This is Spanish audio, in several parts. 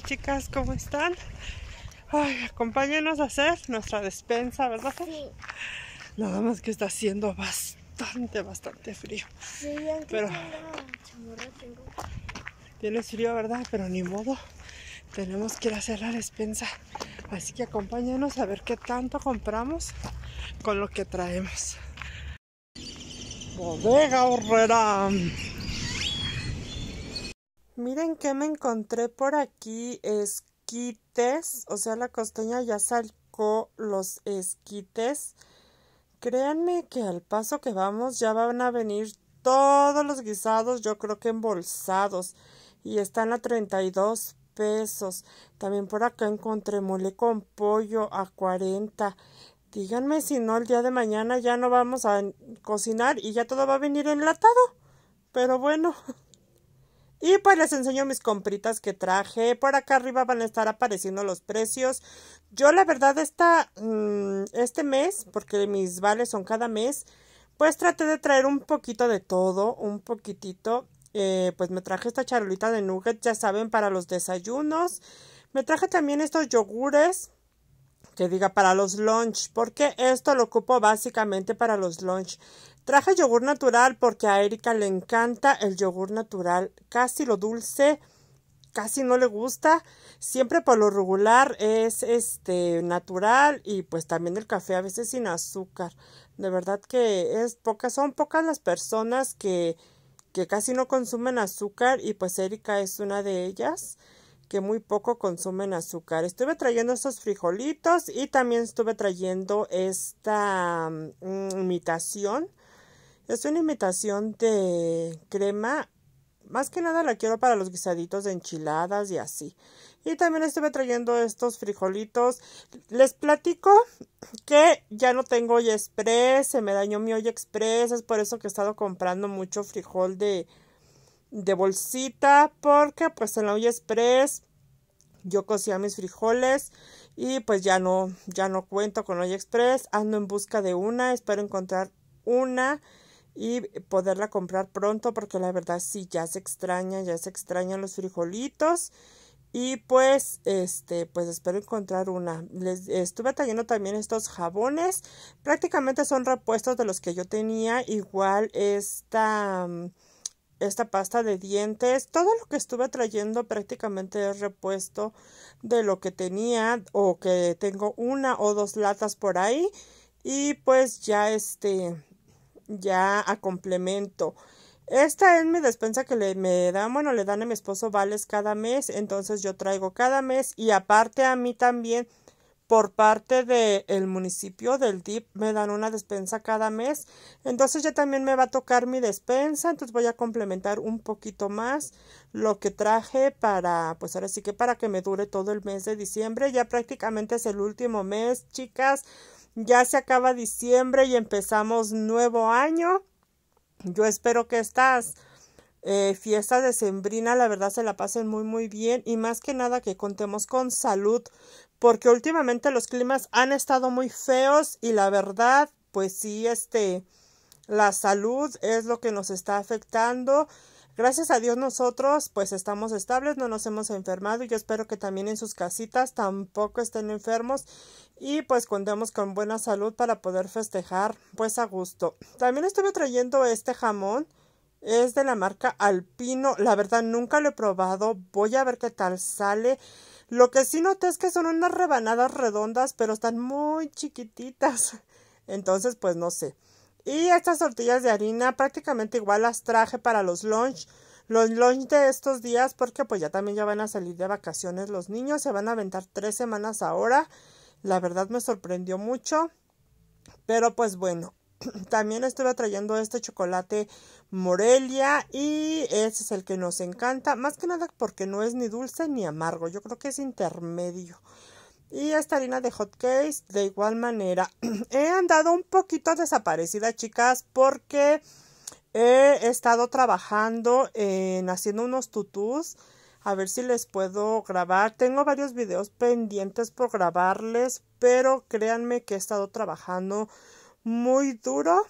chicas, ¿cómo están? Ay, acompáñenos a hacer nuestra despensa, ¿verdad? Sí. Nada más que está haciendo bastante, bastante frío. Sí, Pero tengo. Tienes frío, ¿verdad? Pero ni modo. Tenemos que ir a hacer la despensa. Así que acompáñenos a ver qué tanto compramos con lo que traemos. Bodega Horrera. Miren que me encontré por aquí esquites, o sea, la costeña ya salcó los esquites. Créanme que al paso que vamos ya van a venir todos los guisados, yo creo que embolsados. Y están a 32 pesos. También por acá encontré mole con pollo a 40. Díganme si no, el día de mañana ya no vamos a cocinar y ya todo va a venir enlatado. Pero bueno. Y pues les enseño mis compritas que traje. Por acá arriba van a estar apareciendo los precios. Yo la verdad esta, mm, este mes, porque mis vales son cada mes, pues traté de traer un poquito de todo, un poquitito. Eh, pues me traje esta charolita de nuggets, ya saben, para los desayunos. Me traje también estos yogures, que diga para los lunch, porque esto lo ocupo básicamente para los lunch. Traje yogur natural porque a Erika le encanta el yogur natural, casi lo dulce, casi no le gusta, siempre por lo regular es este natural y pues también el café a veces sin azúcar. De verdad que es pocas, son pocas las personas que, que casi no consumen azúcar y pues Erika es una de ellas que muy poco consumen azúcar. Estuve trayendo estos frijolitos y también estuve trayendo esta mm, imitación es una imitación de crema. Más que nada la quiero para los guisaditos de enchiladas y así. Y también estuve trayendo estos frijolitos. Les platico que ya no tengo olla express. Se me dañó mi olla express. Es por eso que he estado comprando mucho frijol de, de bolsita. Porque pues en la olla express yo cocía mis frijoles y pues ya no, ya no cuento con olla express. Ando en busca de una. Espero encontrar una y poderla comprar pronto porque la verdad sí, ya se extraña, ya se extrañan los frijolitos. Y pues, este, pues espero encontrar una. Les estuve trayendo también estos jabones. Prácticamente son repuestos de los que yo tenía. Igual esta, mm, esta pasta de dientes. Todo lo que estuve trayendo prácticamente es repuesto de lo que tenía o que tengo una o dos latas por ahí. Y pues ya este, ya a complemento. Esta es mi despensa que le me dan, bueno, le dan a mi esposo vales cada mes, entonces yo traigo cada mes y aparte a mí también por parte del municipio del DIP me dan una despensa cada mes, entonces ya también me va a tocar mi despensa, entonces voy a complementar un poquito más lo que traje para, pues ahora sí que para que me dure todo el mes de diciembre, ya prácticamente es el último mes, chicas. Ya se acaba diciembre y empezamos nuevo año. Yo espero que estas eh, fiestas de Sembrina, la verdad, se la pasen muy, muy bien y más que nada que contemos con salud, porque últimamente los climas han estado muy feos y la verdad, pues sí, este, la salud es lo que nos está afectando Gracias a Dios nosotros pues estamos estables, no nos hemos enfermado y yo espero que también en sus casitas tampoco estén enfermos y pues contemos con buena salud para poder festejar pues a gusto. También estuve trayendo este jamón, es de la marca Alpino, la verdad nunca lo he probado, voy a ver qué tal sale. Lo que sí noté es que son unas rebanadas redondas pero están muy chiquititas, entonces pues no sé. Y estas tortillas de harina prácticamente igual las traje para los lunch. Los lunch de estos días porque pues ya también ya van a salir de vacaciones los niños. Se van a aventar tres semanas ahora. La verdad me sorprendió mucho. Pero pues bueno, también estuve trayendo este chocolate Morelia y ese es el que nos encanta. Más que nada porque no es ni dulce ni amargo. Yo creo que es intermedio y esta harina de hot cakes de igual manera. he andado un poquito desaparecida, chicas, porque he estado trabajando en haciendo unos tutus A ver si les puedo grabar. Tengo varios videos pendientes por grabarles, pero créanme que he estado trabajando muy duro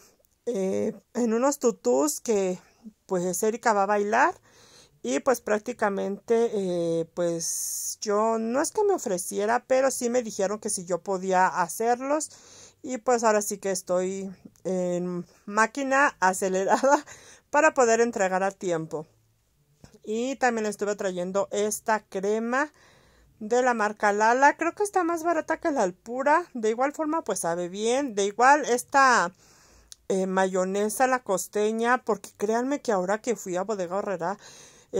eh, en unos tutus que pues Erika va a bailar y pues prácticamente eh, pues yo no es que me ofreciera pero sí me dijeron que si yo podía hacerlos y pues ahora sí que estoy en máquina acelerada para poder entregar a tiempo y también estuve trayendo esta crema de la marca Lala creo que está más barata que la Alpura de igual forma pues sabe bien de igual esta eh, mayonesa la costeña porque créanme que ahora que fui a Bodega Horrera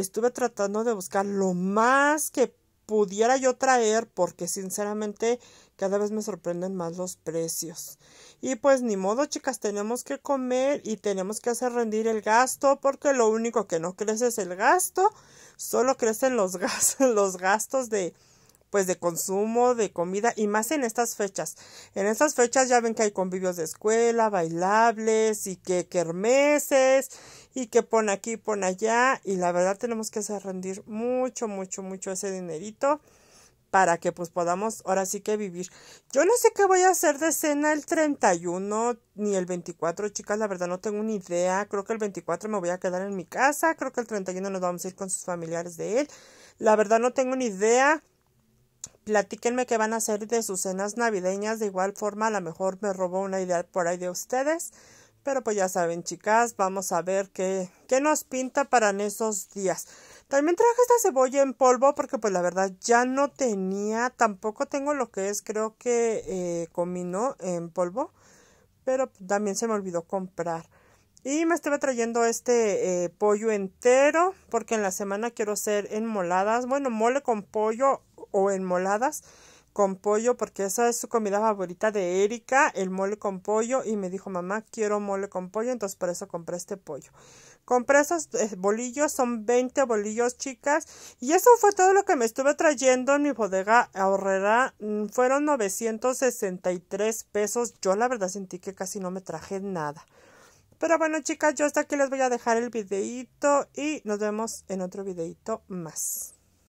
estuve tratando de buscar lo más que pudiera yo traer porque sinceramente cada vez me sorprenden más los precios. Y pues ni modo chicas, tenemos que comer y tenemos que hacer rendir el gasto porque lo único que no crece es el gasto, solo crecen los gastos, los gastos de, pues de consumo de comida y más en estas fechas. En estas fechas ya ven que hay convivios de escuela, bailables y que kermeses y que pon aquí, pon allá y la verdad tenemos que hacer rendir mucho, mucho, mucho ese dinerito para que pues podamos ahora sí que vivir. Yo no sé qué voy a hacer de cena el 31 ni el 24, chicas, la verdad no tengo ni idea. Creo que el 24 me voy a quedar en mi casa, creo que el 31 nos vamos a ir con sus familiares de él. La verdad no tengo ni idea platíquenme qué van a hacer de sus cenas navideñas. De igual forma, a lo mejor me robó una idea por ahí de ustedes. Pero pues ya saben, chicas, vamos a ver qué, qué nos pinta para en esos días. También traje esta cebolla en polvo porque pues la verdad ya no tenía, tampoco tengo lo que es creo que eh, comino en polvo, pero también se me olvidó comprar. Y me estuve trayendo este eh, pollo entero porque en la semana quiero hacer enmoladas, bueno, mole con pollo o moladas con pollo, porque esa es su comida favorita de Erika, el mole con pollo, y me dijo mamá, quiero mole con pollo, entonces por eso compré este pollo. Compré esos eh, bolillos, son 20 bolillos chicas, y eso fue todo lo que me estuve trayendo en mi bodega ahorrera, mm, fueron 963 pesos, yo la verdad sentí que casi no me traje nada. Pero bueno chicas, yo hasta aquí les voy a dejar el videito y nos vemos en otro videito más.